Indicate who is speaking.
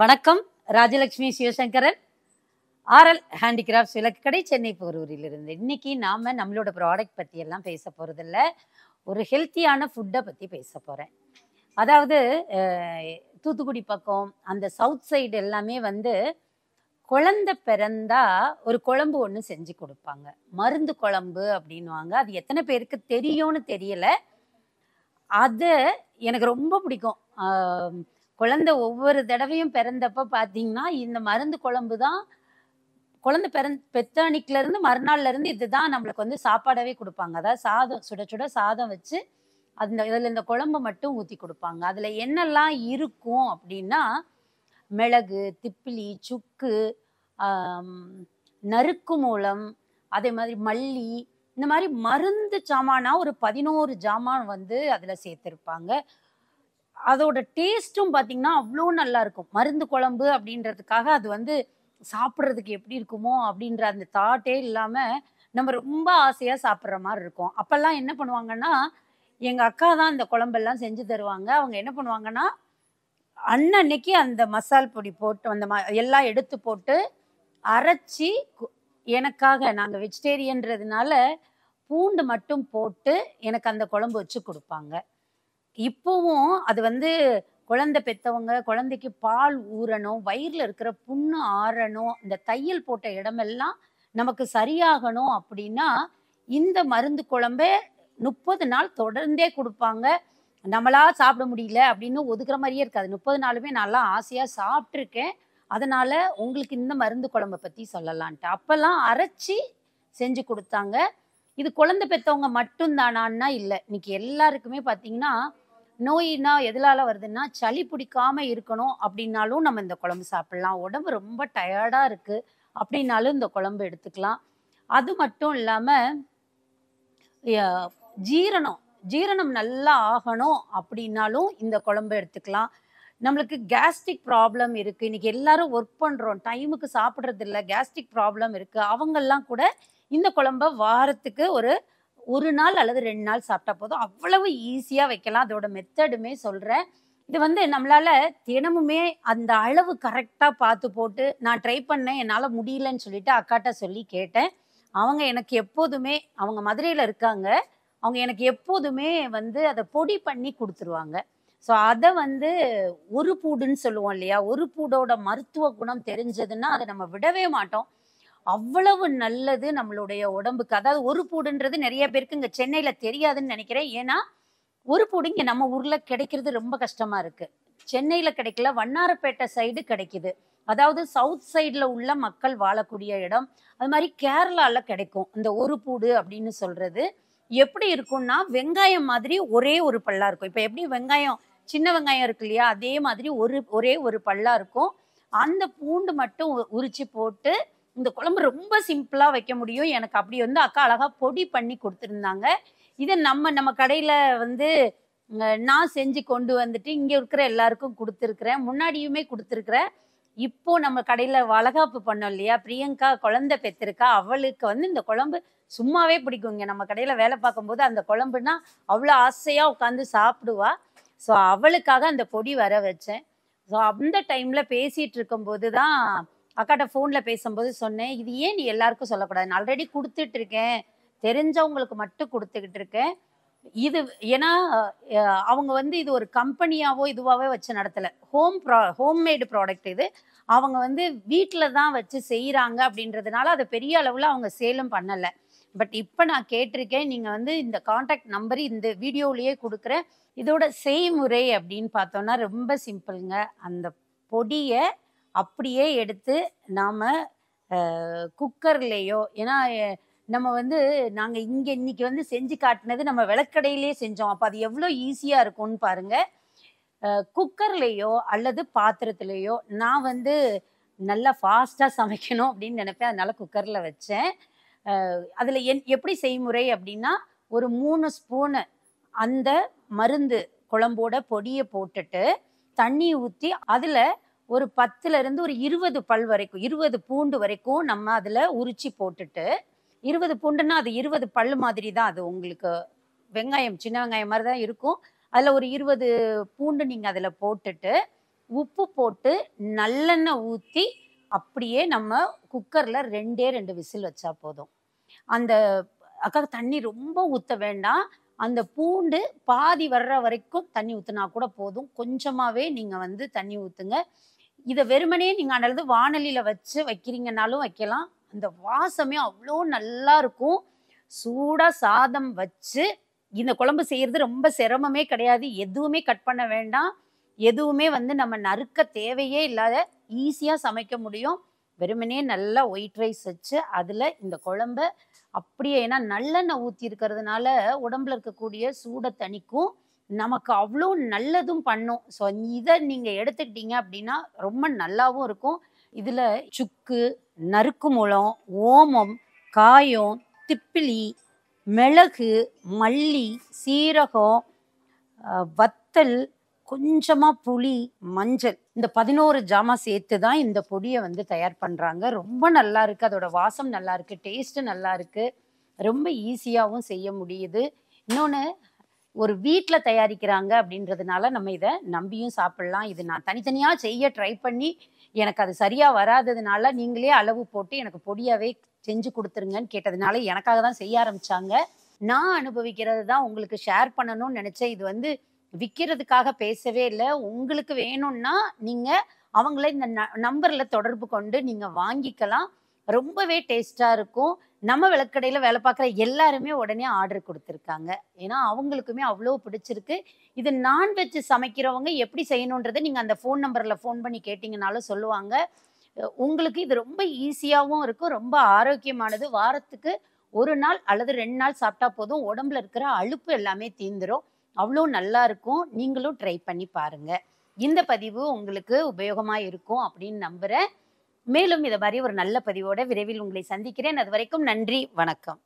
Speaker 1: வணக்கம் Rajalakshmi Sivasankaran RL handicrafts விளக்கு கடை சென்னை போரூரிலிருந்து இன்னைக்கு நாம் நம்மளோட ப்ராடக்ட் பற்றியெல்லாம் பேச இல்லை ஒரு ஹெல்த்தியான ஃபுட்டை பற்றி பேச போகிறேன் அதாவது தூத்துக்குடி பக்கம் அந்த சவுத் சைடு எல்லாமே வந்து குழந்த பிறந்தா ஒரு குழம்பு ஒன்று செஞ்சு கொடுப்பாங்க மருந்து குழம்பு அப்படின்வாங்க அது எத்தனை பேருக்கு தெரியும்னு தெரியல அது எனக்கு ரொம்ப பிடிக்கும் குழந்தை ஒவ்வொரு தடவையும் பிறந்தப்ப பார்த்தீங்கன்னா இந்த மருந்து குழம்பு தான் குழந்தை பிறந் மறுநாள்ல இருந்து இதுதான் நம்மளுக்கு வந்து சாப்பாடவே கொடுப்பாங்க அதாவது சாதம் சுட சுட சாதம் வச்சு அந்த இதில் இந்த குழம்பு மட்டும் ஊற்றி கொடுப்பாங்க அதில் என்னெல்லாம் இருக்கும் அப்படின்னா மிளகு திப்பிலி சுக்கு நறுக்கு மூலம் அதே மாதிரி மல்லி இந்த மாதிரி மருந்து சாமானா ஒரு பதினோரு ஜாமான் வந்து அதில் சேர்த்துருப்பாங்க அதோட டேஸ்ட்டும் பார்த்தீங்கன்னா அவ்வளோ நல்லா இருக்கும் மருந்து குழம்பு அப்படின்றதுக்காக அது வந்து சாப்பிட்றதுக்கு எப்படி இருக்குமோ அப்படின்ற அந்த தாட்டே இல்லாமல் நம்ம ரொம்ப ஆசையாக சாப்பிட்ற மாதிரி இருக்கும் அப்போல்லாம் என்ன பண்ணுவாங்கன்னா எங்கள் அக்கா தான் அந்த குழம்பெல்லாம் செஞ்சு தருவாங்க அவங்க என்ன பண்ணுவாங்கன்னா அன்னன்னைக்கு அந்த மசால் பொடி போட்டு அந்த ம எல்லாம் எடுத்து போட்டு அரைச்சி எனக்காக நாங்கள் வெஜிடேரியன்றதுனால பூண்டு மட்டும் போட்டு எனக்கு அந்த குழம்பு வச்சு கொடுப்பாங்க இப்போவும் அது வந்து குழந்தை பெற்றவங்க குழந்தைக்கு பால் ஊறணும் வயிறில் இருக்கிற புண்ணு ஆறணும் இந்த தையல் போட்ட இடமெல்லாம் நமக்கு சரியாகணும் அப்படின்னா இந்த மருந்து குழம்பே முப்பது நாள் தொடர்ந்தே கொடுப்பாங்க நம்மளா சாப்பிட முடியல அப்படின்னு ஒதுக்குற மாதிரியே இருக்காது முப்பது நாளுமே நல்லா ஆசையாக சாப்பிட்ருக்கேன் அதனால் உங்களுக்கு இந்த மருந்து குழம்ப பற்றி சொல்லலான்ட்டு அப்போல்லாம் அரைச்சி செஞ்சு கொடுத்தாங்க இது குழந்தை பெற்றவங்க மட்டும்தானான்னா இல்லை இன்னைக்கு எல்லாருக்குமே பார்த்தீங்கன்னா நோயினா எதனால வருதுன்னா சளி பிடிக்காம இருக்கணும் அப்படின்னாலும் நம்ம இந்த குழம்பு சாப்பிடலாம் உடம்பு ரொம்ப டயர்டாக இருக்குது அப்படின்னாலும் இந்த குழம்பு எடுத்துக்கலாம் அது மட்டும் இல்லாமல் ஜீரணம் ஜீரணம் நல்லா ஆகணும் அப்படின்னாலும் இந்த குழம்பு எடுத்துக்கலாம் நம்மளுக்கு கேஸ்ட்ரிக் ப்ராப்ளம் இருக்குது இன்றைக்கி எல்லாரும் ஒர்க் பண்ணுறோம் டைமுக்கு சாப்பிட்றது இல்லை கேஸ்ட்ரிக் ப்ராப்ளம் இருக்குது அவங்கெல்லாம் கூட இந்த குழம்ப வாரத்துக்கு ஒரு ஒரு நாள் அல்லது ரெண்டு நாள் சாப்பிட்டா போதும் அவ்வளவு ஈஸியாக வைக்கலாம் அதோட மெத்தடுமே சொல்கிறேன் இது வந்து நம்மளால் தினமுமே அந்த அளவு கரெக்டாக பார்த்து போட்டு நான் ட்ரை பண்ணேன் என்னால் முடியலன்னு சொல்லிட்டு அக்காட்ட சொல்லி கேட்டேன் அவங்க எனக்கு எப்போதுமே அவங்க மதுரையில் இருக்காங்க அவங்க எனக்கு எப்போதுமே வந்து அதை பொடி பண்ணி கொடுத்துருவாங்க ஸோ அதை வந்து ஒரு பூடுன்னு சொல்லுவோம் இல்லையா ஒரு பூடோட மருத்துவ குணம் தெரிஞ்சதுன்னா அதை நம்ம விடவே மாட்டோம் அவ்வளவு நல்லது நம்மளுடைய உடம்புக்கு அதாவது ஒரு பூடுன்றது நிறைய பேருக்கு இங்கே சென்னையில் தெரியாதுன்னு நினைக்கிறேன் ஏன்னா ஒரு பூடு இங்கே நம்ம ஊரில் கிடைக்கிறது ரொம்ப கஷ்டமாக இருக்குது சென்னையில் கிடைக்கல வண்ணாரப்பேட்டை சைடு கிடைக்குது அதாவது சவுத் சைடில் உள்ள மக்கள் வாழக்கூடிய இடம் அது மாதிரி கேரளாவில் கிடைக்கும் இந்த ஒரு பூடு அப்படின்னு சொல்கிறது எப்படி இருக்கும்னா வெங்காயம் மாதிரி ஒரே ஒரு பல்லா இருக்கும் இப்போ எப்படி வெங்காயம் சின்ன வெங்காயம் இருக்கு இல்லையா அதே மாதிரி ஒரு ஒரே ஒரு பல்லா இருக்கும் அந்த பூண்டு மட்டும் உரிச்சு போட்டு இந்த குழம்பு ரொம்ப சிம்பிளாக வைக்க முடியும் எனக்கு அப்படி வந்து அக்கா அழகாக பொடி பண்ணி கொடுத்துருந்தாங்க இதை நம்ம நம்ம கடையில் வந்து நான் செஞ்சு கொண்டு வந்துட்டு இங்கே இருக்கிற எல்லாருக்கும் கொடுத்துருக்குறேன் முன்னாடியுமே கொடுத்துருக்குறேன் இப்போ நம்ம கடையில் வளகாப்பு பண்ணோம் இல்லையா பிரியங்கா குழந்தை பெற்றிருக்கா அவளுக்கு வந்து இந்த குழம்பு சும்மாவே பிடிக்குங்க நம்ம கடையில் வேலை பார்க்கும்போது அந்த குழம்புனா அவ்வளோ ஆசையாக உட்காந்து சாப்பிடுவா ஸோ அவளுக்காக அந்த பொடி வர வச்சேன் ஸோ அந்த டைமில் பேசிகிட்டு இருக்கும்போது தான் அக்காட்ட ஃபோனில் பேசும்போது சொன்னேன் இது ஏன் நீ எல்லாருக்கும் சொல்லக்கூடாது நான் ஆல்ரெடி கொடுத்துட்டு இருக்கேன் தெரிஞ்சவங்களுக்கு மட்டும் கொடுத்துக்கிட்டு இருக்கேன் இது ஏன்னா அவங்க வந்து இது ஒரு கம்பெனியாவோ இதுவாகவே வச்சு நடத்தலை ஹோம் ப்ரா ஹோம்மேடு ப்ராடக்ட் இது அவங்க வந்து வீட்டில் தான் வச்சு செய்கிறாங்க அப்படின்றதுனால அதை பெரிய அளவில் அவங்க சேலும் பண்ணலை பட் இப்போ நான் கேட்டிருக்கேன் நீங்கள் வந்து இந்த காண்டாக்ட் நம்பர் இந்த வீடியோலையே கொடுக்குற இதோட செய்முறை அப்படின்னு பார்த்தோன்னா ரொம்ப சிம்பிளுங்க அந்த பொடியை அப்படியே எடுத்து நாம் குக்கர்லேயோ ஏன்னா நம்ம வந்து நாங்கள் இங்கே இன்னைக்கு வந்து செஞ்சு காட்டினது நம்ம விளக்கடையிலே செஞ்சோம் அப்போ அது எவ்வளோ ஈஸியாக இருக்கும்னு பாருங்கள் குக்கர்லேயோ அல்லது பாத்திரத்துலேயோ நான் வந்து நல்லா ஃபாஸ்ட்டாக சமைக்கணும் அப்படின்னு நினப்பேன் அதனால் குக்கரில் வச்சேன் அதில் என் எப்படி செய்முறை அப்படின்னா ஒரு மூணு ஸ்பூனு அந்த மருந்து குழம்போட பொடியை போட்டுட்டு தண்ணி ஊற்றி அதில் ஒரு பத்துல இருந்து ஒரு இருபது பல் வரைக்கும் இருபது பூண்டு வரைக்கும் நம்ம அதில் உரிச்சி போட்டுட்டு இருபது பூண்டுன்னா அது இருபது பல் மாதிரி தான் அது உங்களுக்கு வெங்காயம் சின்ன வெங்காயம் மாதிரி தான் இருக்கும் அதில் ஒரு இருபது பூண்டு நீங்கள் அதில் போட்டுட்டு உப்பு போட்டு நல்லெண்ணெய் ஊற்றி அப்படியே நம்ம குக்கரில் ரெண்டே ரெண்டு விசில் வச்சா போதும் அந்த அக்கா தண்ணி ரொம்ப ஊற்ற வேண்டாம் அந்த பூண்டு பாதி வர்ற வரைக்கும் தண்ணி ஊற்றுனா கூட போதும் கொஞ்சமாகவே நீங்கள் வந்து தண்ணி ஊற்றுங்க இதை வெறுமனே நீங்கள் அதாவது வானலியில் வச்சு வைக்கிறீங்கனாலும் வைக்கலாம் அந்த வாசமே அவ்வளோ நல்லா இருக்கும் சூடாக சாதம் வச்சு இந்த குழம்பு செய்கிறது ரொம்ப சிரமமே கிடையாது எதுவுமே கட் பண்ண வேண்டாம் எதுவுமே வந்து நம்ம நறுக்க தேவையே இல்லாத ஈஸியாக சமைக்க முடியும் வெறுமனே நல்லா ஒயிட் ரைஸ் வச்சு அதில் இந்த குழம்ப அப்படியே ஏன்னா நல்லெண்ணெய் ஊற்றி இருக்கிறதுனால உடம்புல இருக்கக்கூடிய சூடை தணிக்கும் நமக்கு அவ்வளோ நல்லதும் பண்ணும் ஸோ இதை நீங்கள் எடுத்துக்கிட்டீங்க அப்படின்னா ரொம்ப நல்லாவும் இருக்கும் இதில் சுக்கு நறுக்கு முளம் ஓமம் காயம் திப்பிலி மிளகு மல்லி சீரகம் வத்தல் கொஞ்சமாக புளி மஞ்சள் இந்த பதினோரு ஜாமா சேர்த்து தான் இந்த பொடியை வந்து தயார் பண்ணுறாங்க ரொம்ப நல்லா இருக்குது அதோட வாசம் நல்லா இருக்குது டேஸ்ட்டு நல்லா இருக்குது ரொம்ப ஈஸியாகவும் செய்ய முடியுது இன்னொன்று ஒரு வீட்டில் தயாரிக்கிறாங்க அப்படின்றதுனால நம்ம இதை நம்பியும் சாப்பிடலாம் இது நான் தனித்தனியாக செய்ய ட்ரை பண்ணி எனக்கு அது சரியாக வராததுனால நீங்களே அளவு போட்டு எனக்கு பொடியாகவே செஞ்சு கொடுத்துருங்கன்னு கேட்டதுனால எனக்காக தான் செய்ய ஆரம்பித்தாங்க நான் அனுபவிக்கிறது தான் உங்களுக்கு ஷேர் பண்ணணும்னு நினச்சேன் இது வந்து விற்கிறதுக்காக பேசவே இல்லை உங்களுக்கு வேணும்னா நீங்கள் அவங்கள இந்த நம்பரில் தொடர்பு கொண்டு நீங்கள் வாங்கிக்கலாம் ரொம்பவே டேஸ்ட்டாக இருக்கும் நம்ம விளக்கடையில் வேலை பார்க்குற எல்லாருமே உடனே ஆர்டர் கொடுத்துருக்காங்க ஏன்னா அவங்களுக்குமே அவ்வளோ பிடிச்சிருக்கு இது நான்வெஜ் சமைக்கிறவங்க எப்படி செய்யணுன்றதை நீங்கள் அந்த ஃபோன் நம்பரில் ஃபோன் பண்ணி கேட்டிங்கனாலும் சொல்லுவாங்க உங்களுக்கு இது ரொம்ப ஈஸியாகவும் இருக்கும் ரொம்ப ஆரோக்கியமானது வாரத்துக்கு ஒரு நாள் அல்லது ரெண்டு நாள் சாப்பிட்டா போதும் உடம்புல இருக்கிற அழுப்பு எல்லாமே தீந்துடும் அவ்வளோ நல்லா இருக்கும் நீங்களும் ட்ரை பண்ணி பாருங்கள் இந்த பதிவு உங்களுக்கு உபயோகமாக இருக்கும் அப்படின்னு நம்புகிறேன் மேலும் இதை வரி ஒரு நல்ல பதிவோட விரைவில் உங்களை சந்திக்கிறேன் அது வரைக்கும் நன்றி வணக்கம்